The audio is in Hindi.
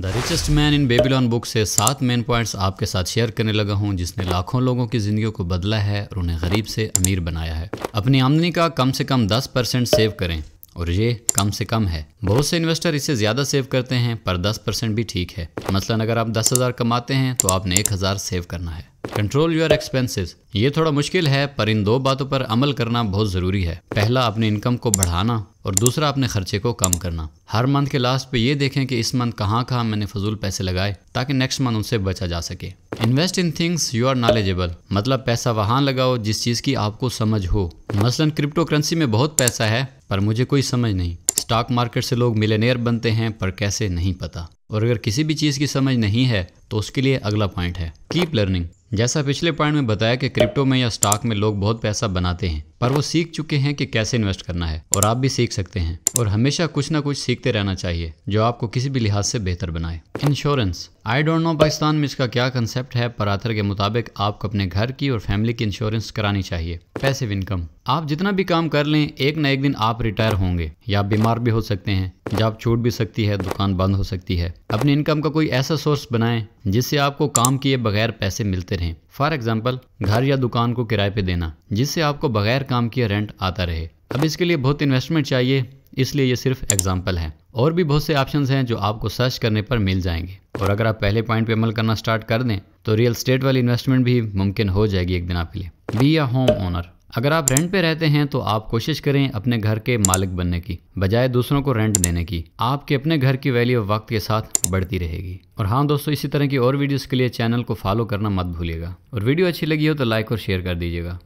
the richest man in Babylon book से सात मेन पॉइंट्स आपके साथ शेयर करने लगा हूं जिसने लाखों लोगों की ज़िंदगियों को बदला है और उन्हें गरीब से अमीर बनाया है अपनी आमदनी का कम से कम दस परसेंट सेव करें और ये कम से कम है बहुत से इन्वेस्टर इसे ज़्यादा सेव करते हैं पर दस परसेंट भी ठीक है मसलन अगर आप दस हज़ार कमाते हैं तो आपने एक हज़ार सेव करना है कंट्रोल योर एक्सपेंसेस ये थोड़ा मुश्किल है पर इन दो बातों पर अमल करना बहुत ज़रूरी है पहला अपनी इनकम को बढ़ाना और दूसरा अपने खर्चे को कम करना हर मंथ के लास्ट पे ये देखें कि इस मंथ कहाँ कहाँ मैंने फजूल पैसे लगाए ताकि नेक्स्ट मंथ उनसे बचा जा सके invest in things you are knowledgeable मतलब पैसा वहाँ लगाओ जिस चीज़ की आपको समझ हो मसलन क्रिप्टो करेंसी में बहुत पैसा है पर मुझे कोई समझ नहीं स्टॉक मार्केट से लोग मिलेनियर बनते हैं पर कैसे नहीं पता और अगर किसी भी चीज़ की समझ नहीं है तो उसके लिए अगला पॉइंट है कीप लर्निंग जैसा पिछले पॉइंट में बताया कि क्रिप्टो में या स्टॉक में लोग बहुत पैसा बनाते हैं पर वो सीख चुके हैं कि कैसे इन्वेस्ट करना है और आप भी सीख सकते हैं और हमेशा कुछ ना कुछ सीखते रहना चाहिए जो आपको किसी भी लिहाज से बेहतर बनाए insurance I don't know Pakistan में इसका क्या कंसेप्ट है पर आथर के मुताबिक आपको अपने घर की और फैमिली की इंश्योरेंस करानी चाहिए पैसे इनकम आप जितना भी काम कर लें एक ना एक दिन आप रिटायर होंगे या बीमार भी हो सकते हैं जॉब छूट भी सकती है दुकान बंद हो सकती है अपनी इनकम का कोई ऐसा सोर्स बनाएं जिससे आपको काम किए बगैर पैसे मिलते रहें फॉर एग्जाम्पल घर या दुकान को किराए पे देना जिससे आपको बगैर काम किए रेंट आता रहे अब इसके लिए बहुत इन्वेस्टमेंट चाहिए इसलिए ये सिर्फ एग्जाम्पल है और भी बहुत से ऑप्शन हैं जो आपको सर्च करने पर मिल जाएंगे और अगर आप पहले पॉइंट पे अमल करना स्टार्ट कर दें तो रियल स्टेट वाली इन्वेस्टमेंट भी मुमकिन हो जाएगी एक दिन आपके लिए बी या होम ओनर अगर आप रेंट पे रहते हैं तो आप कोशिश करें अपने घर के मालिक बनने की बजाय दूसरों को रेंट देने की आपके अपने घर की वैल्यू वक्त के साथ बढ़ती रहेगी और हाँ दोस्तों इसी तरह की और वीडियोस के लिए चैनल को फॉलो करना मत भूलिएगा और वीडियो अच्छी लगी हो तो लाइक और शेयर कर दीजिएगा